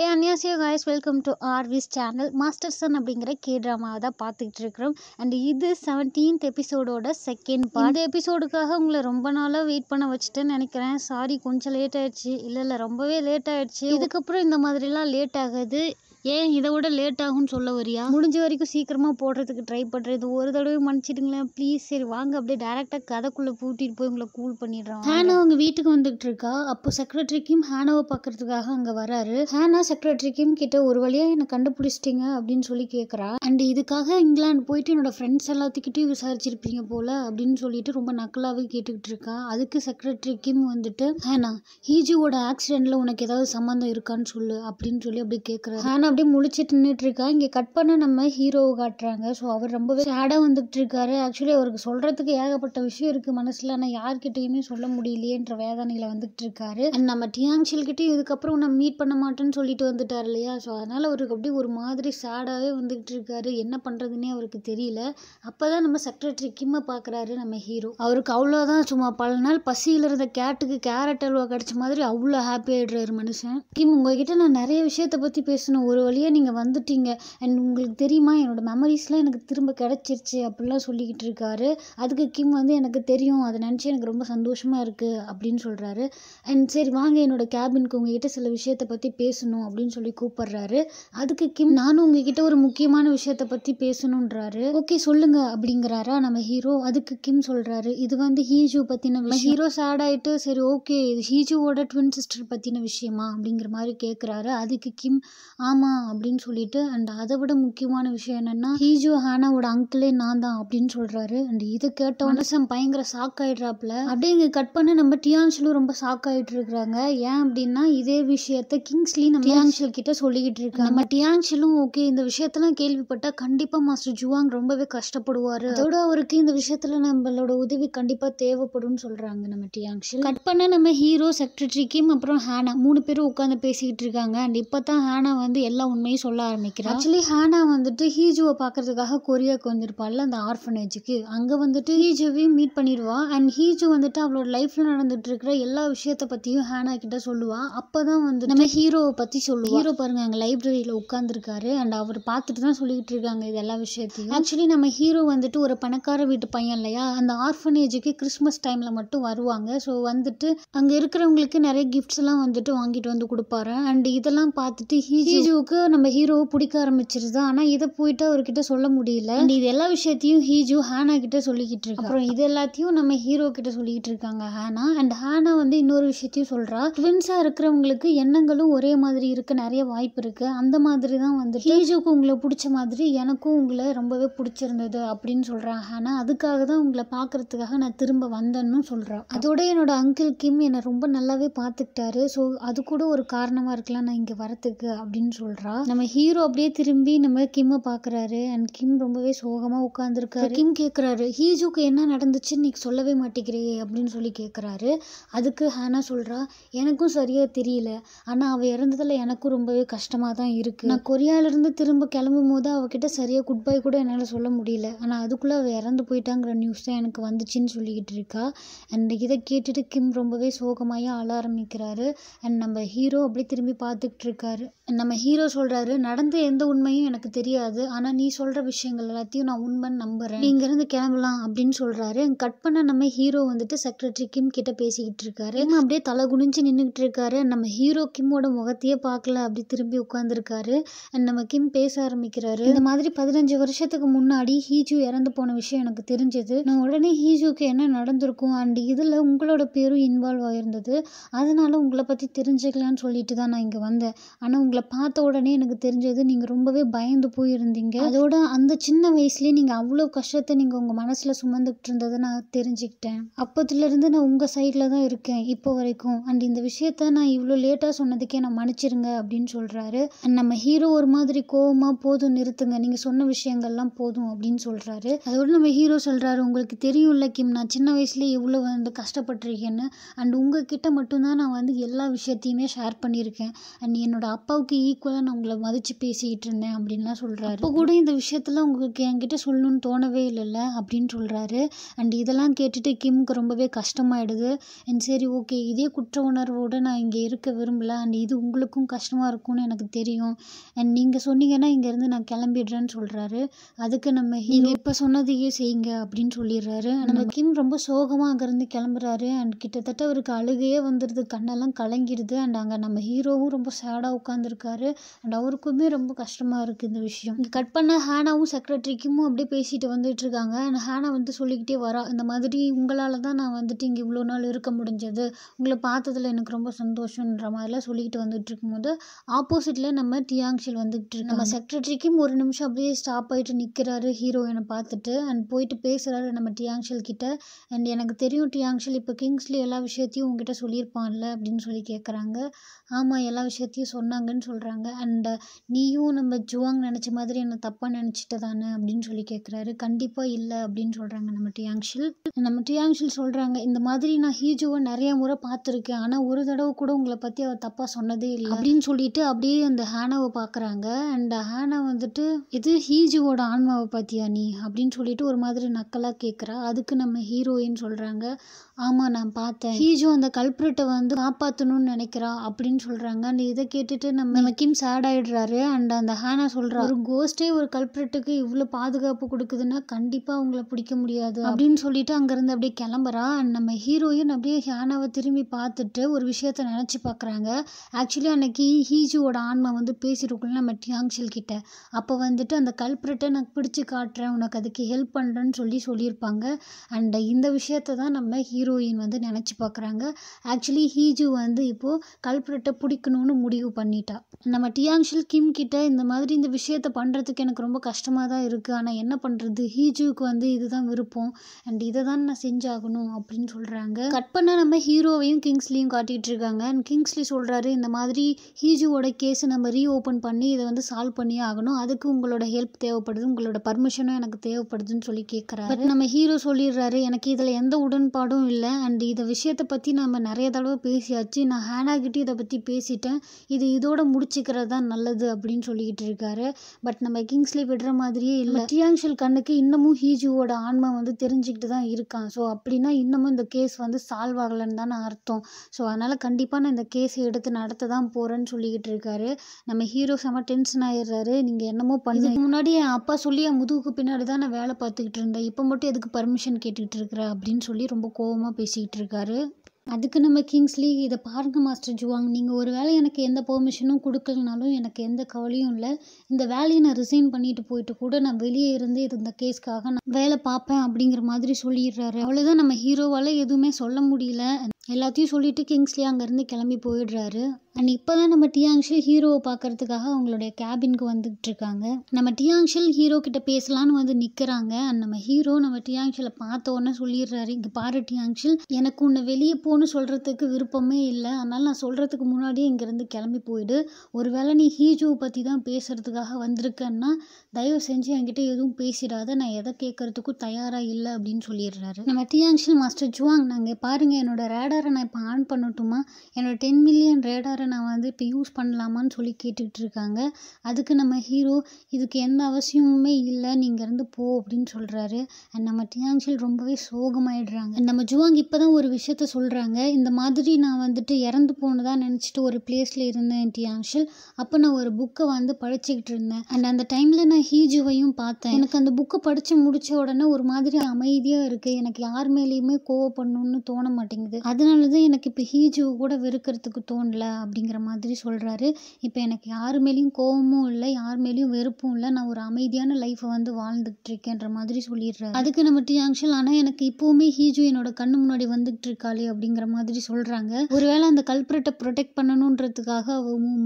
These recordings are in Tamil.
ஏ அன்யாசியோ காய்ஸ் வெல்கம் டு ஆர்விஸ் சேனல் மாஸ்டர் சன் அப்படிங்கிற கே ட்ராமாவை தான் பார்த்துக்கிட்டு இருக்கிறோம் அண்ட் இது செவன்டீன்த் எபிசோடோட செகண்ட் பார்ட் இந்த எபிசோடுக்காக உங்களை ரொம்ப நாளாக வெயிட் பண்ண வச்சுட்டேன்னு நினைக்கிறேன் சாரி கொஞ்சம் லேட் ஆயிடுச்சு இல்லை இல்லை ரொம்பவே லேட் ஆயிடுச்சு இதுக்கப்புறம் இந்த மாதிரிலாம் லேட் ஆகுது ஏன் இதை விட லேட் ஆகும்னு சொல்ல வரியா முடிஞ்ச வரைக்கும் சீக்கிரமாக போடுறதுக்கு ட்ரை பண்ணுறது ஒரு தடவை மன்னிச்சிடுங்களேன் ப்ளீஸ் சரி வாங்க அப்படியே டேரெக்டாக கதைக்குள்ளே பூட்டிட்டு போய் உங்களை கூல் பண்ணிடுறோம் ஹேனா அவங்க வீட்டுக்கு வந்துட்டு இருக்கா அப்போ செக்ரட்டரி கிம் ஹேனாவை பார்க்கறதுக்காக அங்கே வராரு ஹேனா செக்ரட்டரி கிம் கிட்ட ஒரு வழியாக என்னை கண்டுபிடிச்சிட்டிங்க அப்படின்னு சொல்லி கேட்குறா அண்ட் இதுக்காக இங்கிலாந்து போயிட்டு என்னோட ஃப்ரெண்ட்ஸ் எல்லாத்துக்கிட்டையும் விசாரிச்சிருப்பீங்க போல அப்படின்னு சொல்லிட்டு ரொம்ப நக்கலாகவே கேட்டுக்கிட்டு இருக்கா அதுக்கு செக்ரட்டரி கிம் வந்துட்டு ஹேனா ஹீஜியோட ஆக்சிடென்ட்ல உனக்கு ஏதாவது சம்மந்தம் இருக்கான்னு சொல்லு அப்படின்னு சொல்லி அப்படி கேட்குறாரு ஹேனா அப்படியே முழிச்சிட்டு இருக்கா இங்கே கட் பண்ண நம்ம ஹீரோவை காட்டுறாங்க ஸோ அவர் ரொம்பவே சேடாக வந்துகிட்டு இருக்காரு ஆக்சுவலி அவருக்கு சொல்கிறதுக்கு ஏகப்பட்ட விஷயம் இருக்குது மனசில் ஆனால் யார்கிட்டயுமே சொல்ல முடியலையேன்ற வேதனையில வந்துட்டு இருக்காரு அண்ட் நம்ம டியாங்ஷில்கிட்டையும் இதுக்கப்புறம் நான் மீட் பண்ண மாட்டேன்னு சொல்லிட்டு வந்துட்டார் இல்லையா ஸோ அதனால் அவருக்கு அப்படியே ஒரு மாதிரி சேடாகவே வந்துட்டு இருக்காரு என்ன பண்றதுன்னே அவருக்கு தெரியல அப்போ தான் நம்ம செக்ரட்டரி கிம்மை பார்க்குறாரு நம்ம ஹீரோ அவருக்கு அவ்வளோதான் சும்மா பல நாள் பசியில் இருந்த கேட்டுக்கு கேரட் அல்வா கிடச்ச மாதிரி அவ்வளோ ஹாப்பி ஆகிடுறாரு மனுஷன் கிம் உங்ககிட்ட நான் நிறைய விஷயத்தை பற்றி பேசணும் ஒரு ஒரு வழியாக நீங்கள் வந்துட்டீங்க அண்ட் உங்களுக்கு தெரியுமா என்னோடய மெமரிஸ்லாம் எனக்கு திரும்ப கிடச்சிருச்சு அப்படிலாம் சொல்லிக்கிட்டு இருக்காரு அதுக்கு கிம் வந்து எனக்கு தெரியும் அதை நினச்சி எனக்கு ரொம்ப சந்தோஷமாக இருக்குது அப்படின்னு சொல்கிறாரு அண்ட் சரி வாங்க என்னோடய கேபினுக்கு உங்ககிட்ட சில விஷயத்தை பற்றி பேசணும் அப்படின்னு சொல்லி கூப்பிட்றாரு அதுக்கு கிம் நானும் உங்ககிட்ட ஒரு முக்கியமான விஷயத்தை பற்றி பேசணுன்றாரு ஓகே சொல்லுங்கள் அப்படிங்கிறாரா நம்ம ஹீரோ அதுக்கு கிம் சொல்கிறாரு இது வந்து ஹீஜு பற்றின விஷயம் ஹீரோ சேட் ஆகிட்டு சரி ஓகே இது ஹீஜுவோட ட்வின் சிஸ்டர் பற்றின விஷயமா அப்படிங்கிற மாதிரி கேட்குறாரு அதுக்கு கிம் ஆமாம் நான் அப்படின்னு சொல்லிட்டு அண்ட் அதை விட முக்கியமான விஷயம் என்னன்னா ஹீஜோ ஹானாவோட அங்கிளே நான் தான் அப்படின்னு சொல்றாரு அண்ட் இது கேட்ட மனுஷன் பயங்கர ஷாக் ஆயிடுறாப்ல அப்படியே இங்க கட் பண்ண நம்ம டியான்ஷிலும் ரொம்ப ஷாக் ஆயிட்டு இருக்கிறாங்க ஏன் அப்படின்னா இதே விஷயத்த கிங்ஸ்லி நம்ம டியான்ஷில் கிட்ட சொல்லிக்கிட்டு இருக்காங்க நம்ம டியான்ஷிலும் ஓகே இந்த விஷயத்தெல்லாம் கேள்விப்பட்டா கண்டிப்பா மாஸ்டர் ஜுவாங் ரொம்பவே கஷ்டப்படுவாரு அதோட அவருக்கு இந்த விஷயத்துல நம்மளோட உதவி கண்டிப்பா தேவைப்படும் சொல்றாங்க நம்ம டியான்ஷில் கட் பண்ண நம்ம ஹீரோ செக்ரட்டரி கிம் அப்புறம் ஹேனா மூணு பேரும் உட்காந்து பேசிக்கிட்டு இருக்காங்க அண்ட் இப்போ தான் ஹேனா வந்து எல்லா எல்லாம் உண்மையும் சொல்ல ஆரம்பிக்கிறான் ஆக்சுவலி ஹேனா வந்துட்டு ஹீஜுவை பார்க்கறதுக்காக கொரியாவுக்கு வந்திருப்பாள்ல அந்த ஆர்ஃபனேஜுக்கு அங்கே வந்துட்டு ஹீஜுவையும் மீட் பண்ணிடுவா அண்ட் ஹீஜு வந்துட்டு அவளோட லைஃப்பில் நடந்துட்டு இருக்கிற எல்லா விஷயத்த பற்றியும் ஹேனா கிட்ட சொல்லுவா அப்போ தான் வந்து நம்ம ஹீரோவை பற்றி சொல்லுவோம் ஹீரோ பாருங்க அங்கே லைப்ரரியில் உட்காந்துருக்காரு அண்ட் அவர் பார்த்துட்டு தான் சொல்லிக்கிட்டு இருக்காங்க இது எல்லா விஷயத்தையும் ஆக்சுவலி நம்ம ஹீரோ வந்துட்டு ஒரு பணக்கார வீட்டு பையன் இல்லையா அந்த ஆர்ஃபனேஜுக்கு கிறிஸ்மஸ் டைமில் மட்டும் வருவாங்க ஸோ வந்துட்டு அங்கே இருக்கிறவங்களுக்கு நிறைய கிஃப்ட்ஸ் எல்லாம் வந்துட்டு வாங்கிட்டு வந்து கொடுப்பாரு அண்ட் இதெல்லாம் பார்த்துட்டு ஹீஜுவுக்கு அளவுக்கு நம்ம ஹீரோவை பிடிக்க ஆரம்பிச்சிருது ஆனால் இதை போயிட்டு அவர்கிட்ட சொல்ல முடியல இது எல்லா விஷயத்தையும் ஹீஜு ஹானா கிட்ட சொல்லிக்கிட்டு இருக்கு அப்புறம் இது எல்லாத்தையும் நம்ம ஹீரோ கிட்ட சொல்லிக்கிட்டு இருக்காங்க ஹேனா அண்ட் ஹேனா வந்து இன்னொரு விஷயத்தையும் சொல்றா ட்வின்ஸா இருக்கிறவங்களுக்கு எண்ணங்களும் ஒரே மாதிரி இருக்க நிறைய வாய்ப்பு இருக்கு அந்த மாதிரி தான் வந்து ஹீஜுக்கு உங்களை பிடிச்ச மாதிரி எனக்கும் உங்களை ரொம்பவே பிடிச்சிருந்தது அப்படின்னு சொல்கிறான் ஹேனா அதுக்காக தான் உங்களை பாக்குறதுக்காக நான் திரும்ப வந்தேன்னு சொல்கிறான் அதோட என்னோட அங்கிள் கிம் என்னை ரொம்ப நல்லாவே பார்த்துக்கிட்டாரு ஸோ அது கூட ஒரு காரணமாக இருக்கலாம் நான் இங்கே வரத்துக்கு அப்படின்னு சொல்கிறேன் சொல்கிறா நம்ம ஹீரோ அப்படியே திரும்பி நம்ம கிம்மை பார்க்குறாரு அண்ட் கிம் ரொம்பவே சோகமாக உட்காந்துருக்காரு கிம் கேட்குறாரு ஹீஜுக்கு என்ன நடந்துச்சுன்னு நீ சொல்லவே மாட்டேங்கிறியே அப்படின்னு சொல்லி கேட்குறாரு அதுக்கு ஹானா சொல்கிறா எனக்கும் சரியாக தெரியல ஆனால் அவள் இறந்ததில் எனக்கும் ரொம்பவே கஷ்டமாக தான் இருக்குது நான் கொரியாவிலேருந்து திரும்ப கிளம்பும் போது அவகிட்ட சரியாக குட் பை கூட என்னால் சொல்ல முடியல ஆனால் அதுக்குள்ளே அவள் இறந்து போயிட்டாங்கிற நியூஸ் தான் எனக்கு வந்துச்சுன்னு சொல்லிக்கிட்டு இருக்கா அண்ட் இதை கேட்டுட்டு கிம் ரொம்பவே சோகமாக ஆள ஆரம்பிக்கிறாரு அண்ட் நம்ம ஹீரோ அப்படியே திரும்பி பார்த்துக்கிட்டு இருக்காரு நம்ம ஹீரோ சொல்கிறாரு நடந்த எந்த உண்மையும் எனக்கு தெரியாது ஆனால் நீ சொல்கிற விஷயங்கள் எல்லாத்தையும் நான் உண்மைன்னு நம்புகிறேன் இங்கேருந்து கிளம்பலாம் அப்படின்னு சொல்கிறாரு கட் பண்ண நம்ம ஹீரோ வந்துட்டு செக்ரட்டரி கிம் கிட்ட பேசிக்கிட்டு இருக்காரு இவங்க அப்படியே தலை குனிஞ்சு நின்றுக்கிட்டு இருக்காரு நம்ம ஹீரோ கிம்மோட முகத்தையே பார்க்கல அப்படி திரும்பி உட்காந்துருக்காரு நம்ம கிம் பேச ஆரம்பிக்கிறாரு இந்த மாதிரி பதினஞ்சு வருஷத்துக்கு முன்னாடி ஹீஜு இறந்து போன விஷயம் எனக்கு தெரிஞ்சது நான் உடனே ஹீஜுக்கு என்ன நடந்திருக்கும் அண்ட் இதில் உங்களோட பேரும் இன்வால்வ் ஆயிருந்தது அதனால உங்களை பற்றி தெரிஞ்சுக்கலான்னு சொல்லிட்டு தான் நான் இங்கே வந்தேன் ஆனால் உங்களை பார்த்த உடனே எனக்கு தெரிஞ்சது நீங்கள் ரொம்பவே பயந்து போயிருந்தீங்க அதோட அந்த சின்ன வயசுலேயே நீங்கள் அவ்வளோ கஷ்டத்தை நீங்கள் உங்கள் மனசில் சுமந்துக்கிட்டு இருந்ததை நான் தெரிஞ்சுக்கிட்டேன் அப்போதுலேருந்து நான் உங்கள் சைடில் தான் இருக்கேன் இப்போ வரைக்கும் அண்ட் இந்த விஷயத்த நான் இவ்வளோ லேட்டாக சொன்னதுக்கே நான் மன்னிச்சிருங்க அப்படின்னு சொல்கிறாரு நம்ம ஹீரோ ஒரு மாதிரி கோவமாக போதும் நிறுத்துங்க நீங்கள் சொன்ன விஷயங்கள்லாம் போதும் அப்படின்னு சொல்கிறாரு அதோட நம்ம ஹீரோ சொல்கிறாரு உங்களுக்கு தெரியும்ல கிம் நான் சின்ன வயசுலேயே இவ்வளவு வந்து கஷ்டப்பட்டிருக்கேன்னு அண்ட் உங்ககிட்ட மட்டும்தான் நான் வந்து எல்லா விஷயத்தையுமே ஷேர் பண்ணியிருக்கேன் அண்ட் என்னோட அப்பாவுக்கு ஈக்குவலாக தான் நான் உங்களை மதித்து பேசிக்கிட்டு இருந்தேன் அப்படின்லாம் சொல்கிறாரு இப்போ கூட இந்த விஷயத்தில் உங்களுக்கு என்கிட்ட சொல்லணும்னு தோணவே இல்லைல்ல அப்படின்னு சொல்கிறாரு அண்ட் இதெல்லாம் கேட்டுட்டு கிமுக்கு ரொம்பவே கஷ்டமாயிடுது அண்ட் சரி ஓகே இதே குற்ற உணர்வோடு நான் இங்கே இருக்க விரும்பல அண்ட் இது உங்களுக்கும் கஷ்டமாக இருக்கும்னு எனக்கு தெரியும் அண்ட் நீங்கள் சொன்னீங்கன்னா இங்கேருந்து நான் கிளம்பிடுறேன்னு சொல்கிறாரு அதுக்கு நம்ம நீங்கள் இப்போ சொன்னதையே செய்யுங்க அப்படின்னு சொல்லிடுறாரு அண்ட் கிம் ரொம்ப சோகமாக அங்கேருந்து கிளம்புறாரு அண்ட் கிட்டத்தட்ட அவருக்கு அழுகையே வந்துடுது கண்ணெல்லாம் கலங்கிடுது அண்ட் அங்கே நம்ம ஹீரோவும் ரொம்ப சேடாக உட்காந்துருக்காரு அண்ட் அவருக்குமே ரொம்ப கஷ்டமாக இருக்குது இந்த விஷயம் இங்கே கட் பண்ண ஹேனாவும் செக்ரட்டரிக்கும் அப்படியே பேசிட்டு வந்துட்டு இருக்காங்க அண்ட் ஹேனா வந்து சொல்லிக்கிட்டே வரா இந்த மாதிரி உங்களால் தான் நான் வந்துட்டு இங்கே இவ்வளோ நாள் இருக்க முடிஞ்சது உங்களை பார்த்ததில் எனக்கு ரொம்ப சந்தோஷன்ற மாதிரிலாம் சொல்லிக்கிட்டு வந்துட்டு இருக்கும்போது ஆப்போசிட்டில் நம்ம டியாங்ஷில் வந்துக்கிட்டு நம்ம செக்ரட்டரிக்கும் ஒரு நிமிஷம் அப்படியே ஸ்டாப் ஆகிட்டு நிற்கிறாரு ஹீரோயினை பார்த்துட்டு அண்ட் போயிட்டு பேசுகிறாரு நம்ம டியாங்ஷல் கிட்ட அண்ட் எனக்கு தெரியும் டியாங்ஷல் இப்போ கிங்ஸ்லி எல்லா விஷயத்தையும் உங்ககிட்ட சொல்லியிருப்பான்ல அப்படின்னு சொல்லி கேட்குறாங்க ஆமாம் எல்லா விஷயத்தையும் சொன்னாங்கன்னு சொல்கிறாங்க அண்ட் நீயும் நம்ம ஜுவாங் நினச்ச மாதிரி என்னை தப்பாக நினச்சிட்டு தானே அப்படின்னு சொல்லி கேட்குறாரு கண்டிப்பாக இல்லை அப்படின்னு சொல்கிறாங்க நம்ம டியாங்ஷில் நம்ம டியாங்ஷில் சொல்கிறாங்க இந்த மாதிரி நான் ஹீஜுவை நிறைய முறை பார்த்துருக்கேன் ஆனால் ஒரு தடவை கூட உங்களை பற்றி அவர் தப்பாக சொன்னதே இல்லை அப்படின்னு சொல்லிட்டு அப்படியே அந்த ஹேனாவை பார்க்குறாங்க அண்ட் ஹேனா வந்துட்டு இது ஹீஜுவோட ஆன்மாவை பார்த்தியா நீ அப்படின்னு சொல்லிட்டு ஒரு மாதிரி நக்கலாக கேட்குறா அதுக்கு நம்ம ஹீரோயின் சொல்கிறாங்க ஆமாம் நான் பார்த்தேன் ஹீஜோ அந்த கல்பிரட்டை வந்து காப்பாற்றணும்னு நினைக்கிறா அப்படின்னு சொல்கிறாங்க அண்ட் இதை கேட்டுட்டு நம்ம கிம்ஸ் சேட் ஆகிடுறாரு அண்ட் அந்த ஹேனா சொல்கிறா ஒரு கோஸ்டே ஒரு கல்பிரட்டுக்கு இவ்வளோ பாதுகாப்பு கொடுக்குதுன்னா கண்டிப்பாக அவங்கள பிடிக்க முடியாது அப்படின்னு சொல்லிட்டு அங்கேருந்து அப்படியே கிளம்புறா அண்ட் நம்ம ஹீரோயின் அப்படியே ஹேனாவை திரும்பி பார்த்துட்டு ஒரு விஷயத்த நினச்சி பார்க்குறாங்க ஆக்சுவலி அன்னைக்கு ஹீஜுவோட ஆன்மா வந்து பேசியிருக்கோம்ல நம்ம டியாங்ஷில் கிட்ட அப்போ வந்துட்டு அந்த கல்பிரட்டை நான் பிடிச்சி காட்டுறேன் உனக்கு அதுக்கு ஹெல்ப் பண்ணுறேன்னு சொல்லி சொல்லியிருப்பாங்க அண்ட் இந்த விஷயத்தை தான் நம்ம ஹீரோயின் வந்து நினச்சி பார்க்குறாங்க ஆக்சுவலி ஹீஜு வந்து இப்போது கல்பிரட்டை பிடிக்கணும்னு முடிவு பண்ணிட்டா நம்ம தியாங்ஷில் கிம் கிட்ட இந்த மாதிரி இந்த விஷயத்த பண்ணுறதுக்கு எனக்கு ரொம்ப கஷ்டமாக தான் இருக்குது ஆனால் என்ன பண்ணுறது ஹீஜுவுக்கு வந்து இதுதான் விருப்பம் அண்ட் இதை தான் நான் செஞ்சாகணும் அப்படின்னு சொல்கிறாங்க கட் பண்ணால் நம்ம ஹீரோவையும் கிங்ஸ்லியும் காட்டிகிட்டு இருக்காங்க அண்ட் கிங்ஸ்லி சொல்கிறாரு இந்த மாதிரி ஹீஜுவோட கேஸை நம்ம ரீஓப்பன் பண்ணி இதை வந்து சால்வ் பண்ணியே ஆகணும் அதுக்கு உங்களோட ஹெல்ப் தேவைப்படுது உங்களோட பர்மிஷனும் எனக்கு தேவைப்படுதுன்னு சொல்லி கேட்குறாரு பட் நம்ம ஹீரோ சொல்லிடுறாரு எனக்கு இதில் எந்த உடன்பாடும் இல்லை அண்ட் இதை விஷயத்தை பற்றி நம்ம நிறைய தடவை பேசியாச்சு நான் ஹேனாகிட்டே இதை பற்றி பேசிட்டேன் இது இதோட முடிச்சுக்கிறது தான் நல்லது அப்படின்னு சொல்லிக்கிட்டு இருக்காரு பட் நம்ம கிங்ஸ்லி விடுற மாதிரியே இல்லை டியாங்ஷல் கண்ணுக்கு இன்னமும் ஹீஜுவோட ஆன்மா வந்து தெரிஞ்சுக்கிட்டு தான் இருக்கான் ஸோ அப்படின்னா இன்னமும் இந்த கேஸ் வந்து சால்வ் ஆகலைன்னு தானே அர்த்தம் ஸோ அதனால் கண்டிப்பாக நான் இந்த கேஸை எடுத்து நடத்த தான் போகிறேன்னு சொல்லிக்கிட்டு இருக்காரு நம்ம ஹீரோ செம டென்ஷன் ஆயிடுறாரு நீங்கள் என்னமோ பண்ணி முன்னாடி என் அப்பா சொல்லி என் முதுகுக்கு பின்னாடி தான் நான் வேலை பார்த்துக்கிட்டு இருந்தேன் இப்போ மட்டும் எதுக்கு பர்மிஷன் கேட்டுக்கிட்டு இருக்கிற அப்படின்னு சொல்லி ரொம்ப கோபமாக பேசிக்கிட்டு இருக்காரு அதுக்கு நம்ம கிங்ஸ்லி இதை பாருங்க மாஸ்டர் ஜுவாங் நீங்கள் ஒரு வேளை எனக்கு எந்த பெர்மிஷனும் கொடுக்கலனாலும் எனக்கு எந்த கவலையும் இல்லை இந்த வேலையை நான் ரிசைன் பண்ணிட்டு போயிட்டு கூட நான் வெளியே இருந்து இருந்த இந்த கேஸ்க்காக நான் வேலை பார்ப்பேன் அப்படிங்கிற மாதிரி சொல்லிடுறாரு அவ்வளோதான் நம்ம ஹீரோவால் எதுவுமே சொல்ல முடியல எல்லாத்தையும் சொல்லிட்டு கிங்ஸ்லி அங்கேருந்து கிளம்பி போயிடுறாரு அண்ட் இப்போ தான் நம்ம டியாங்ஷில் ஹீரோவை பார்க்கறதுக்காக அவங்களுடைய கேபினுக்கு இருக்காங்க நம்ம டியாங்ஷில் ஹீரோ கிட்ட பேசலான்னு வந்து நிற்கிறாங்க அண்ட் நம்ம ஹீரோ நம்ம டியாங்ஷில் பார்த்த உடனே சொல்லிடுறாரு இங்கே பாரு டியாங்ஷில் எனக்கு உன்னை வெளியே போன்னு சொல்கிறதுக்கு விருப்பமே இல்லை அதனால் நான் சொல்கிறதுக்கு முன்னாடியே இங்கேருந்து கிளம்பி போயிடு ஒருவேளை நீ ஹீஜோவை பற்றி தான் பேசுகிறதுக்காக வந்திருக்கேன்னா தயவு செஞ்சு என்கிட்ட எதுவும் பேசிடாத நான் எதை கேட்குறதுக்கும் தயாராக இல்லை அப்படின்னு சொல்லிடுறாரு நம்ம டியாங்ஷில் மாஸ்டர் ஜுவாங் நாங்கள் பாருங்கள் என்னோட ரேட் ரேடாரை நான் இப்போ ஆன் பண்ணட்டுமா என்னோடய டென் மில்லியன் ரேடாரை நான் வந்து இப்போ யூஸ் பண்ணலாமான்னு சொல்லி கேட்டுக்கிட்டு இருக்காங்க அதுக்கு நம்ம ஹீரோ இதுக்கு எந்த அவசியமுமே இல்லை நீங்கள் இருந்து போ அப்படின்னு சொல்கிறாரு அண்ட் நம்ம டியாங்ஷில் ரொம்பவே சோகமாயிடுறாங்க நம்ம ஜுவாங் இப்போ தான் ஒரு விஷயத்த சொல்கிறாங்க இந்த மாதிரி நான் வந்துட்டு இறந்து போனதாக நினச்சிட்டு ஒரு பிளேஸில் இருந்தேன் டியாங்ஷில் அப்போ நான் ஒரு புக்கை வந்து படிச்சுக்கிட்டு இருந்தேன் அண்ட் அந்த டைமில் நான் ஹீஜுவையும் பார்த்தேன் எனக்கு அந்த புக்கை படித்து முடித்த உடனே ஒரு மாதிரி அமைதியாக இருக்குது எனக்கு யார் மேலேயுமே கோவப்படணும்னு தோண மாட்டேங்குது அது அதனால தான் எனக்கு இப்போ ஹீஜுவை கூட வெறுக்கிறதுக்கு தோணலை அப்படிங்கிற மாதிரி சொல்கிறாரு இப்போ எனக்கு யார் மேலேயும் கோபமும் இல்லை யார் மேலேயும் வெறுப்பும் இல்லை நான் ஒரு அமைதியான லைஃப்பை வந்து வாழ்ந்துகிட்டு இருக்கேன்ற மாதிரி சொல்லிடுறாரு அதுக்கு நம்ம டியாங்ஷல் ஆனால் எனக்கு இப்போவுமே ஹீஜு என்னோட கண்ணு முன்னாடி வந்துகிட்டு இருக்காளே அப்படிங்கிற மாதிரி சொல்கிறாங்க ஒருவேளை அந்த கல்பரட்டை ப்ரொடெக்ட் பண்ணணுன்றதுக்காக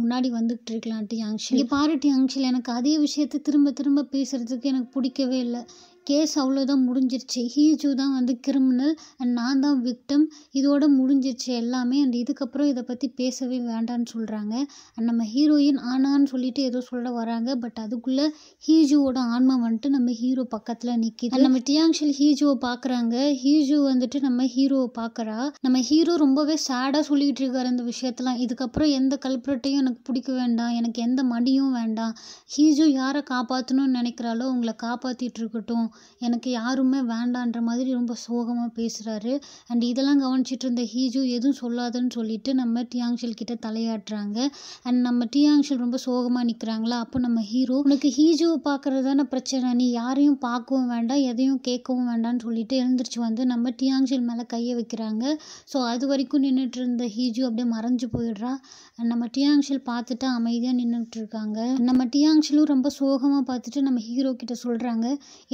முன்னாடி வந்துகிட்டு இருக்கலாம் இப்போ இங்கே பாரு டியாங்ஷல் எனக்கு அதே விஷயத்தை திரும்ப திரும்ப பேசுகிறதுக்கு எனக்கு பிடிக்கவே இல்லை கேஸ் அவ்வளோதான் முடிஞ்சிருச்சு ஹீஜு தான் வந்து கிரிமினல் அண்ட் நான் தான் விக்டம் இதோட முடிஞ்சிருச்சு எல்லாமே அண்ட் இதுக்கப்புறம் இதை பற்றி பேசவே வேண்டான்னு சொல்கிறாங்க அண்ட் நம்ம ஹீரோயின் ஆனான்னு சொல்லிட்டு ஏதோ சொல்ல வராங்க பட் அதுக்குள்ளே ஹீஜுவோட ஆன்மா வந்துட்டு நம்ம ஹீரோ பக்கத்தில் நிற்கிது நம்ம டியாங்ஷில் ஹீஜுவை பார்க்குறாங்க ஹீஜு வந்துட்டு நம்ம ஹீரோவை பார்க்குறா நம்ம ஹீரோ ரொம்பவே சேடாக சொல்லிகிட்டு இருக்கார் அந்த விஷயத்தெலாம் இதுக்கப்புறம் எந்த கல்பரட்டையும் எனக்கு பிடிக்க வேண்டாம் எனக்கு எந்த மடியும் வேண்டாம் ஹீஜு யாரை காப்பாற்றணும்னு நினைக்கிறாளோ உங்களை காப்பாற்றிட்டு இருக்கட்டும் எனக்கு யாருமே வேண்டான்ற மாதிரி ரொம்ப சோகமாக பேசுகிறாரு அண்ட் இதெல்லாம் கவனிச்சிட்டு இருந்த ஹீஜு எதுவும் சொல்லாதுன்னு சொல்லிட்டு நம்ம டியாங்ஷல் கிட்ட தலையாட்டுறாங்க அண்ட் நம்ம டியாங்ஷல் ரொம்ப சோகமாக நிற்கிறாங்களா அப்போ நம்ம ஹீரோ உனக்கு ஹீஜுவை பார்க்கறது தானே பிரச்சனை நீ யாரையும் பார்க்கவும் வேண்டாம் எதையும் கேட்கவும் வேண்டாம்னு சொல்லிட்டு எழுந்திரிச்சு வந்து நம்ம டியாங்ஷல் மேலே கையை வைக்கிறாங்க ஸோ அது வரைக்கும் நின்றுட்டு இருந்த ஹீஜு அப்படியே மறைஞ்சு போயிடுறா நம்ம டியாங்ஷல் பார்த்துட்டு அமைதியாக நின்றுட்டு இருக்காங்க நம்ம டியாங்ஷலும் ரொம்ப சோகமாக பார்த்துட்டு நம்ம ஹீரோ கிட்ட சொல்கிறாங்க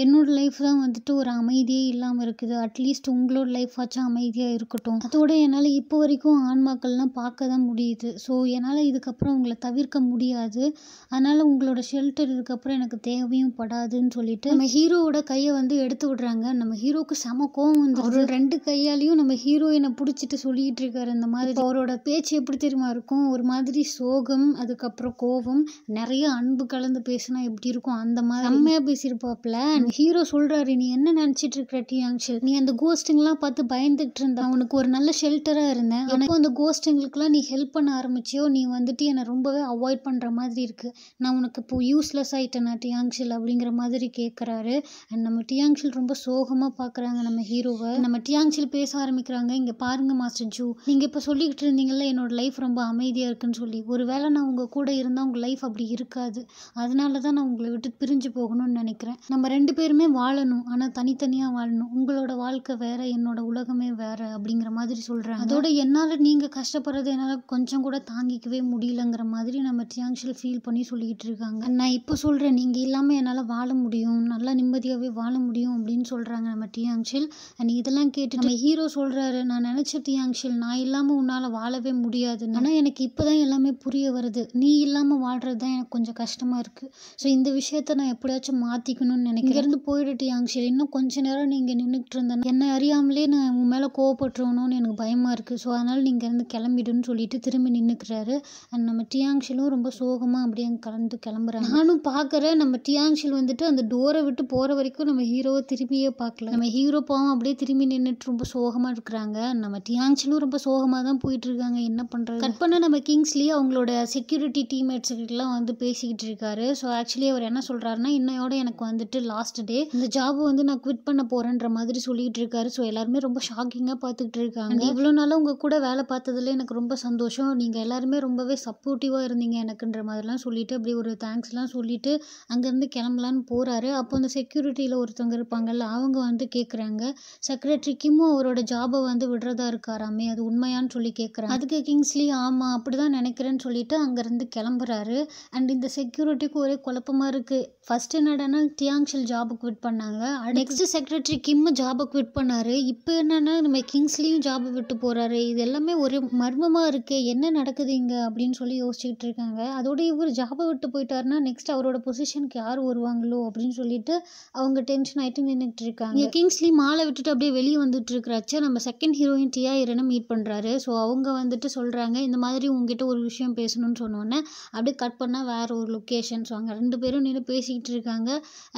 என்னோட லைஃப் தான் வந்துட்டு ஒரு அமைதியே இல்லாமல் இருக்குது அட்லீஸ்ட் உங்களோட லைஃப் ஆச்சும் அமைதியாக இருக்கட்டும் அதோட என்னால் இப்போ வரைக்கும் ஆன்மாக்கள்லாம் பார்க்க தான் முடியுது ஸோ என்னால் இதுக்கப்புறம் உங்களை தவிர்க்க முடியாது அதனால் உங்களோட ஷெல்டர் இதுக்கப்புறம் எனக்கு தேவையும் படாதுன்னு சொல்லிட்டு நம்ம ஹீரோவோட கையை வந்து எடுத்து விடுறாங்க நம்ம ஹீரோக்கு செம கோவம் வந்து ஒரு ரெண்டு கையாலையும் நம்ம ஹீரோயினை பிடிச்சிட்டு சொல்லிட்டு இருக்காரு இந்த மாதிரி அவரோட பேச்சு எப்படி தெரியுமா இருக்கும் ஒரு மாதிரி சோகம் அதுக்கப்புறம் கோபம் நிறைய அன்பு கலந்து பேசினா எப்படி இருக்கும் அந்த மாதிரி செம்மையாக பேசியிருப்பாப்ல ஹீரோ ஹீரோ சொல்கிறாரு நீ என்ன நினச்சிட்டு இருக்கிற டியாங்ஷில் நீ அந்த கோஸ்டிங்லாம் பார்த்து பயந்துகிட்டு இருந்த அவனுக்கு ஒரு நல்ல ஷெல்டராக இருந்தேன் எனக்கும் அந்த கோஸ்டிங்களுக்குலாம் நீ ஹெல்ப் பண்ண ஆரம்பிச்சியோ நீ வந்துட்டு என்னை ரொம்பவே அவாய்ட் பண்ணுற மாதிரி இருக்குது நான் உனக்கு இப்போ யூஸ்லெஸ் ஆகிட்டேன் நான் டியாங்ஷில் அப்படிங்கிற மாதிரி கேட்குறாரு அண்ட் நம்ம டியாங்ஷில் ரொம்ப சோகமாக பார்க்குறாங்க நம்ம ஹீரோவை நம்ம டியாங்ஷில் பேச ஆரம்பிக்கிறாங்க இங்கே பாருங்க மாஸ்டர் ஜூ நீங்கள் இப்போ சொல்லிக்கிட்டு இருந்தீங்கல்ல என்னோட லைஃப் ரொம்ப அமைதியாக இருக்குன்னு சொல்லி ஒரு வேளை நான் உங்கள் கூட இருந்தால் உங்கள் லைஃப் அப்படி இருக்காது அதனால தான் நான் உங்களை விட்டு பிரிஞ்சு போகணும்னு நினைக்கிறேன் நம்ம ரெண்டு பேருமே வாழணும் ஆனால் தனித்தனியாக வாழணும் உங்களோட வாழ்க்கை வேறு என்னோட உலகமே வேறு அப்படிங்கிற மாதிரி சொல்கிறாங்க அதோட என்னால் நீங்கள் கஷ்டப்படுறது என்னால் கொஞ்சம் கூட தாங்கிக்கவே முடியலங்கிற மாதிரி நம்ம ட்ரியாங்ஷில் ஃபீல் பண்ணி சொல்லிக்கிட்டு இருக்காங்க நான் இப்போ சொல்கிறேன் நீங்கள் இல்லாமல் என்னால் வாழ முடியும் நல்லா நிம்மதியாகவே வாழ முடியும் அப்படின்னு சொல்கிறாங்க நம்ம ட்ரியாங்ஷில் அண்ட் இதெல்லாம் கேட்டு நம்ம ஹீரோ சொல்கிறாரு நான் நினச்ச ட்ரியாங்ஷில் நான் இல்லாமல் உன்னால் வாழவே முடியாது ஆனால் எனக்கு இப்போ தான் எல்லாமே புரிய வருது நீ இல்லாமல் வாழ்கிறது தான் எனக்கு கொஞ்சம் கஷ்டமாக இருக்குது ஸோ இந்த விஷயத்த நான் எப்படியாச்சும் மாற்றிக்கணும்னு நினைக்கிறேன் இங்கேருந்து போய் போயிடுட்டியாங்ஷே இன்னும் கொஞ்ச நேரம் நீங்கள் நின்றுக்கிட்டு இருந்தேன் என்னை அறியாமலே நான் உங்கள் மேலே கோவப்பட்டுருவணும்னு எனக்கு பயமாக இருக்குது ஸோ அதனால் நீங்கள் இருந்து கிளம்பிடுன்னு சொல்லிட்டு திரும்பி நின்றுக்கிறாரு அண்ட் நம்ம டியாங்ஷிலும் ரொம்ப சோகமாக அப்படியே அங்கே கலந்து கிளம்புறாங்க நானும் பார்க்குறேன் நம்ம டியாங்ஷில் வந்துட்டு அந்த டோரை விட்டு போகிற வரைக்கும் நம்ம ஹீரோவை திரும்பியே பார்க்கல நம்ம ஹீரோ போவோம் அப்படியே திரும்பி நின்றுட்டு ரொம்ப சோகமாக இருக்கிறாங்க நம்ம டியாங்ஷிலும் ரொம்ப சோகமாக தான் போயிட்டுருக்காங்க என்ன பண்ணுறது கட் பண்ண நம்ம கிங்ஸ்லி அவங்களோட செக்யூரிட்டி டீம்மேட்ஸுக்கெல்லாம் வந்து பேசிக்கிட்டு இருக்காரு ஸோ ஆக்சுவலி அவர் என்ன சொல்கிறாருன்னா இன்னையோட எனக்கு வந்துட்டு லாஸ்ட் டே இந்த ஜாப் வந்து நான் குவிட் பண்ண போகிறேன்ற மாதிரி சொல்லிகிட்டு இருக்காரு ஸோ எல்லாருமே ரொம்ப ஷாக்கிங்காக பார்த்துக்கிட்டு இருக்காங்க இவ்வளோ நாளும் உங்கள் கூட வேலை பார்த்ததுல எனக்கு ரொம்ப சந்தோஷம் நீங்கள் எல்லாருமே ரொம்பவே சப்போர்ட்டிவாக இருந்தீங்க எனக்குன்ற மாதிரிலாம் சொல்லிட்டு அப்படி ஒரு தேங்க்ஸ்லாம் சொல்லிட்டு அங்கேருந்து கிளம்பலான்னு போகிறாரு அப்போ அந்த செக்யூரிட்டியில் ஒருத்தவங்க இருப்பாங்கல்ல அவங்க வந்து கேட்குறாங்க செக்ரட்டரிக்கும் அவரோட ஜாபை வந்து விடுறதா இருக்காராமே அது உண்மையான்னு சொல்லி கேட்கறாங்க அதுக்கு கிங்ஸ்லி ஆமாம் அப்படிதான் நினைக்கிறேன்னு சொல்லிட்டு அங்கேருந்து கிளம்புறாரு அண்ட் இந்த செக்யூரிட்டிக்கு ஒரே குழப்பமா இருக்குது ஃபர்ஸ்ட் என்னடானா டியாங்ஷல் ஜாபுக்கு குவிட் பண்ணாங்க நெக்ஸ்ட் செக்ரட்டரி கிம் ஜாபை குவிட் பண்ணாரு இப்போ என்னன்னா நம்ம கிங்ஸ்லயும் ஜாபை விட்டு போறாரு இது எல்லாமே ஒரு மர்மமாக இருக்கு என்ன நடக்குது இங்கே அப்படின்னு சொல்லி யோசிச்சுக்கிட்டு இருக்காங்க அதோட இவர் ஜாபை விட்டு போயிட்டாருன்னா நெக்ஸ்ட் அவரோட பொசிஷனுக்கு யார் வருவாங்களோ அப்படின்னு சொல்லிட்டு அவங்க டென்ஷன் ஆயிட்டு நின்றுட்டு இருக்காங்க இங்கே கிங்ஸ்லி மாலை விட்டுட்டு அப்படியே வெளியே வந்துட்டு இருக்கிறாச்சு நம்ம செகண்ட் ஹீரோயின் டியா இரனை மீட் பண்ணுறாரு ஸோ அவங்க வந்துட்டு சொல்கிறாங்க இந்த மாதிரி உங்ககிட்ட ஒரு விஷயம் பேசணும்னு சொன்னோன்னே அப்படியே கட் பண்ணால் வேற ஒரு லொக்கேஷன் ஸோ அங்கே ரெண்டு பேரும் நின்று பேசிக்கிட்டு இருக்காங்க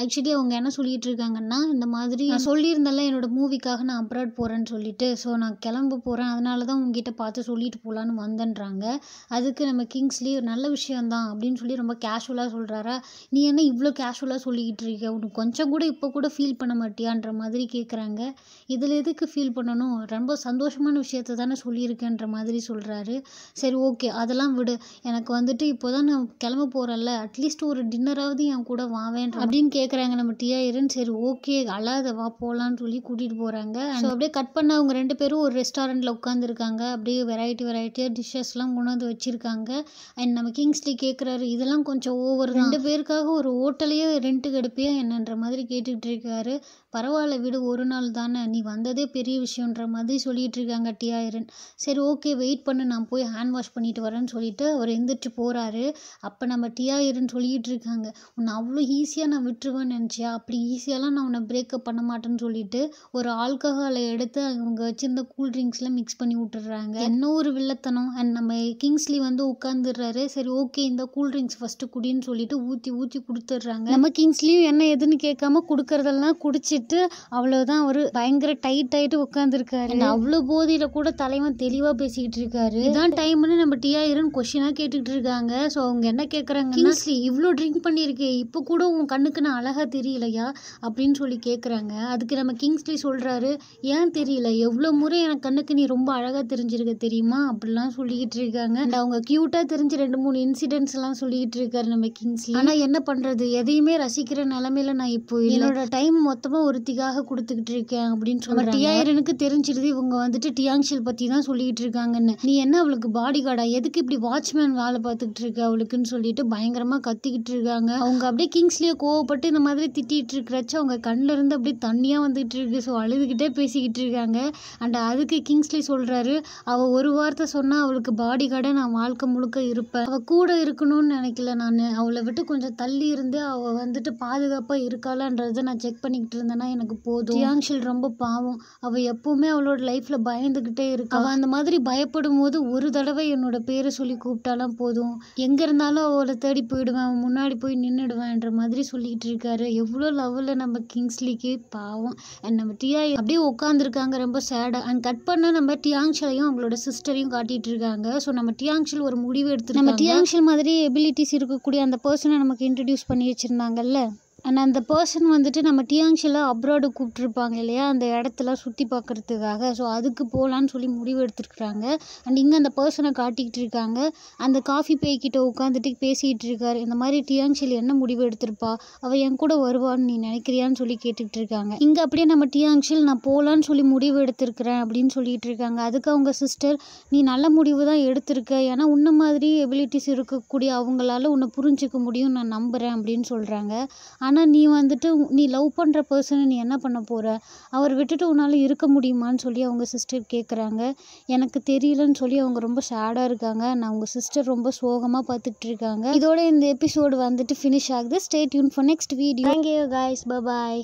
ஆக்சுவலி அவங்க என்ன சொல்லிட்டு இருக்காங்கன்னா இந்த மாதிரி நான் சொல்லியிருந்தேன்ல என்னோட மூவிக்காக நான் அப்ராட் போகிறேன்னு சொல்லிட்டு ஸோ நான் கிளம்ப போகிறேன் அதனால தான் உங்ககிட்ட பார்த்து சொல்லிட்டு போகலான்னு வந்தேன்றாங்க அதுக்கு நம்ம கிங்ஸ்லி ஒரு நல்ல விஷயந்தான் அப்படின்னு சொல்லி ரொம்ப கேஷுவலாக சொல்கிறாரா நீ என்ன இவ்வளோ கேஷுவலாக சொல்லிக்கிட்டு இருக்க உனக்கு கொஞ்சம் கூட இப்போ கூட ஃபீல் பண்ண மாட்டியான்ற மாதிரி கேட்குறாங்க இதில் எதுக்கு ஃபீல் பண்ணணும் ரொம்ப சந்தோஷமான விஷயத்த தானே சொல்லியிருக்கேன்ற மாதிரி சொல்கிறாரு சரி ஓகே அதெல்லாம் விடு எனக்கு வந்துட்டு இப்போ தான் நான் கிளம்ப போகிறேன்ல அட்லீஸ்ட் ஒரு டின்னராவது என் கூட வாவேன் அப்படின்னு கேட்குறாங்க நம்ம டிஆர் சரின்னு சரி ஓகே அழாத வா போகலான்னு சொல்லி கூட்டிகிட்டு போகிறாங்க ஸோ அப்படியே கட் பண்ண அவங்க ரெண்டு பேரும் ஒரு ரெஸ்டாரண்ட்டில் உட்காந்துருக்காங்க அப்படியே வெரைட்டி வெரைட்டியாக டிஷ்ஷஸ்லாம் கொண்டாந்து வச்சுருக்காங்க அண்ட் நம்ம கிங்ஸ்லி கேட்குறாரு இதெல்லாம் கொஞ்சம் ஓவர் ரெண்டு பேருக்காக ஒரு ஹோட்டலையே ரெண்ட்டுக்கு எடுப்பியா என்னன்ற மாதிரி கேட்டுக்கிட்டு இருக்காரு பரவாயில்ல வீடு ஒரு நாள் தானே நீ வந்ததே பெரிய விஷயன்ற மாதிரி சொல்லிகிட்டு இருக்காங்க டிஆயரன் சரி ஓகே வெயிட் பண்ணு நான் போய் ஹேண்ட் வாஷ் பண்ணிட்டு வரேன்னு சொல்லிட்டு அவர் எந்திரிச்சு போகிறாரு அப்போ நம்ம டிஆயரன் சொல்லிகிட்டு இருக்காங்க உன்னை அவ்வளோ ஈஸியாக நான் விட்டுருவேன்னு நினச்சியா அப்படி ஈஸியாலாம் நான் உன்னை பிரேக்கப் பண்ண மாட்டேன்னு சொல்லிட்டு ஒரு ஆல்கஹாலை எடுத்து அவங்க வச்சுருந்த கூல்ட்ரிங்க்ஸில் மிக்ஸ் பண்ணி விட்டுறாங்க என்ன ஒரு வில்லத்தனம் அண்ட் நம்ம கிங்ஸ்லி வந்து உட்காந்துடுறாரு சரி ஓகே இந்த கூல்ட்ரிங்க்ஸ் ஃபஸ்ட்டு குடின்னு சொல்லிட்டு ஊற்றி ஊற்றி கொடுத்துட்றாங்க நம்ம கிங்ஸ்லியும் என்ன எதுன்னு கேட்காம கொடுக்கறதெல்லாம் குடிச்சிட்டு அவ்வளோதான் ஒரு பயங்கர டைட் ஆகிட்டு உட்காந்துருக்காரு அவ்வளோ போதியில் கூட தலைவன் தெளிவாக பேசிக்கிட்டு இருக்காரு இதான் டைம்னு நம்ம டிஆயிருன்னு கொஷினாக கேட்டுக்கிட்டு இருக்காங்க ஸோ அவங்க என்ன கேட்குறாங்க கிங்ஸ்லி இவ்வளோ ட்ரிங்க் பண்ணியிருக்கே இப்போ கூட உன் கண்ணுக்கு நான் அழகாக தெரியலையா அப்படின்னு சொல்லி கேட்குறாங்க அதுக்கு நம்ம கிங்ஸ்லி சொல்கிறாரு ஏன் தெரியல எவ்வளோ முறை எனக்கு கண்ணுக்கு நீ ரொம்ப அழகாக தெரிஞ்சிருக்க தெரியுமா அப்படிலாம் சொல்லிக்கிட்டு இருக்காங்க அண்ட் அவங்க க்யூட்டாக தெரிஞ்சு ரெண்டு மூணு இன்சிடென்ட்ஸ் எல்லாம் சொல்லிக்கிட்டு இருக்காரு நம்ம கிங்ஸ்லி ஆனால் என்ன பண்ணுறது எதையுமே ரசிக்கிற நிலமையில நான் இப்போ என்னோட டைம் மொத்தமாக ஒருத்திக்காக கொடுத்துக்கிட்டு இருக்கேன் அப்படின்னு சொல்லி டியாயிரனுக்கு தெரிஞ்சிருது இவங்க வந்துட்டு டியாங்ஷில் பற்றி தான் சொல்லிக்கிட்டு இருக்காங்கன்னு நீ என்ன அவளுக்கு பாடி கார்டா எதுக்கு இப்படி வாட்ச்மேன் வேலை பார்த்துக்கிட்டு இருக்க அவளுக்குன்னு சொல்லிட்டு பயங்கரமாக கத்திக்கிட்டு இருக்காங்க அவங்க அப்படியே கிங்ஸ்லேயே கோவப்பட்டு இந்த மாதிரி திட்டிகிட்டு இருக்கிறச்ச அவங்க இருந்து அப்படியே தண்ணியாக வந்துகிட்டு இருக்கு ஸோ அழுதுகிட்டே பேசிக்கிட்டு இருக்காங்க அண்ட் அதுக்கு கிங்ஸ்லி சொல்கிறாரு அவள் ஒரு வார்த்தை சொன்னால் அவளுக்கு பாடி கார்டை நான் வாழ்க்கை முழுக்க இருப்பேன் அவள் கூட இருக்கணும்னு நினைக்கல நான் அவளை விட்டு கொஞ்சம் தள்ளி இருந்து அவள் வந்துட்டு பாதுகாப்பாக இருக்காளான்றதை நான் செக் பண்ணிக்கிட்டு இருந்தேன்னா எனக்கு போதும் ஜியாங்ஷில் ரொம்ப பாவம் அவள் எப்போவுமே அவளோட லைஃப்பில் பயந்துக்கிட்டே இருக்கா அவள் அந்த மாதிரி பயப்படும் போது ஒரு தடவை என்னோட பேரை சொல்லி கூப்பிட்டாலாம் போதும் எங்கே இருந்தாலும் அவளை தேடி போயிடுவேன் அவன் முன்னாடி போய் நின்றுடுவேன்ற மாதிரி சொல்லிக்கிட்டு இருக்காரு எவ்வளோ லவ் லவ்வில் நம்ம கிங்ஸ்லிக்கு பாவம் அண்ட் நம்ம டியா அப்படியே உட்காந்துருக்காங்க ரொம்ப சேடாக அண்ட் கட் பண்ணால் நம்ம டியாங்ஷலையும் அவங்களோட சிஸ்டரையும் காட்டிகிட்டு இருக்காங்க ஸோ நம்ம டியாங்ஷல் ஒரு முடிவு எடுத்து நம்ம டியாங்ஷல் மாதிரி எபிலிட்டிஸ் இருக்கக்கூடிய அந்த பர்சனை நமக்கு இன்ட்ரடியூஸ் பண்ணி வச்சுருந்தாங்கல்ல அண்ட் அந்த பர்சன் வந்துட்டு நம்ம டியாங்ஷியில் அப்ராடு கூப்பிட்ருப்பாங்க இல்லையா அந்த இடத்துல சுற்றி பார்க்குறதுக்காக ஸோ அதுக்கு போகலான்னு சொல்லி முடிவு எடுத்துருக்குறாங்க அண்ட் இங்கே அந்த பர்சனை காட்டிக்கிட்டு இருக்காங்க அந்த காஃபி பேய்கிட்ட உட்காந்துட்டு பேசிக்கிட்டு இருக்காரு இந்த மாதிரி டியாங்ஷியில் என்ன முடிவு எடுத்திருப்பா அவள் என் கூட வருவான்னு நீ நினைக்கிறியான்னு சொல்லி கேட்டுக்கிட்டு இருக்காங்க இங்கே அப்படியே நம்ம டியாங்ஷில் நான் போகலான்னு சொல்லி முடிவு எடுத்திருக்கிறேன் அப்படின்னு சொல்லிட்டு இருக்காங்க அதுக்கு அவங்க சிஸ்டர் நீ நல்ல முடிவு தான் எடுத்திருக்க ஏன்னா உன்ன மாதிரி எபிலிட்டிஸ் இருக்கக்கூடிய அவங்களால உன்னை புரிஞ்சிக்க முடியும் நான் நம்புகிறேன் அப்படின்னு சொல்கிறாங்க ஆனால் நீ வந்துட்டு நீ லவ் பண்ணுற பர்சனை நீ என்ன பண்ண போகிற அவர் விட்டுட்டு உன்னால் இருக்க முடியுமான்னு சொல்லி அவங்க சிஸ்டர் கேட்குறாங்க எனக்கு தெரியலன்னு சொல்லி அவங்க ரொம்ப சேடாக இருக்காங்க நான் அவங்க சிஸ்டர் ரொம்ப சோகமாக பார்த்துட்டு இருக்காங்க இதோட இந்த எபிசோடு வந்துட்டு ஃபினிஷ் ஆகுது ஸ்டேட் யூன் for next video thank you guys bye bye